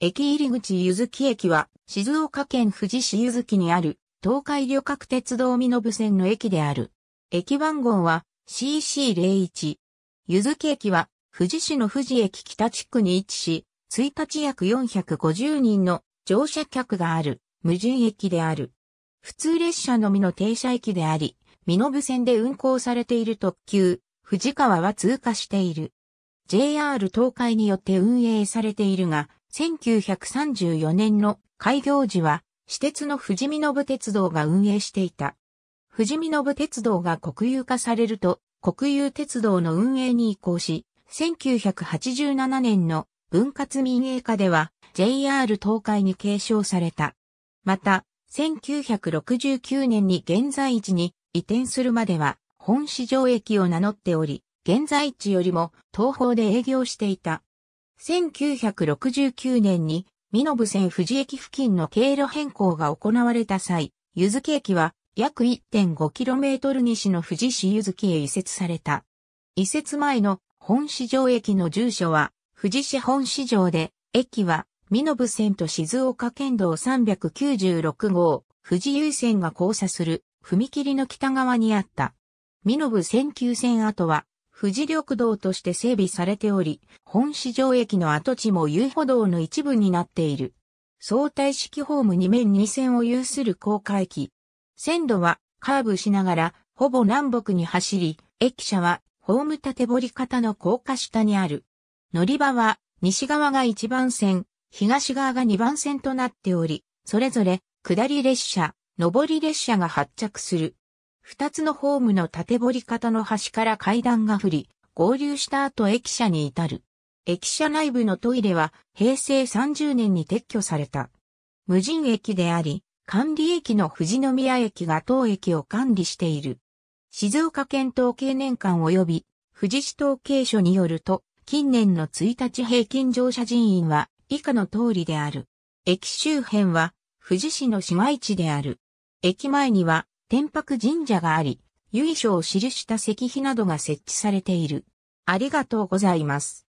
駅入口ゆずき駅は、静岡県富士市ゆずきにある、東海旅客鉄道身延線の駅である。駅番号は CC01。ゆずき駅は、富士市の富士駅北地区に位置し、1日約450人の乗車客がある、無人駅である。普通列車のみの停車駅であり、身延線で運行されている特急、富士川は通過している。JR 東海によって運営されているが、1934年の開業時は、私鉄の富士見信鉄道が運営していた。富士見信鉄道が国有化されると、国有鉄道の運営に移行し、1987年の分割民営化では JR 東海に継承された。また、1969年に現在地に移転するまでは本市場駅を名乗っており、現在地よりも東方で営業していた。1969年に、身延線富士駅付近の経路変更が行われた際、湯月駅は約 1.5km 西の富士市湯月へ移設された。移設前の本市場駅の住所は富士市本市場で、駅は身延線と静岡県道396号、富士優線が交差する踏切の北側にあった。身延線急線跡は富士緑道として整備されており、本市場駅の跡地も遊歩道の一部になっている。相対式ホーム2面2線を有する高架駅。線路はカーブしながらほぼ南北に走り、駅舎はホーム縦堀型の高架下にある。乗り場は西側が1番線、東側が2番線となっており、それぞれ下り列車、上り列車が発着する。二つのホームの縦り方の端から階段が降り、合流した後駅舎に至る。駅舎内部のトイレは平成30年に撤去された。無人駅であり、管理駅の富士宮駅が当駅を管理している。静岡県統計年間及び富士市統計所によると、近年の1日平均乗車人員は以下の通りである。駅周辺は富士市の市街地である。駅前には天白神社があり、由緒を記した石碑などが設置されている。ありがとうございます。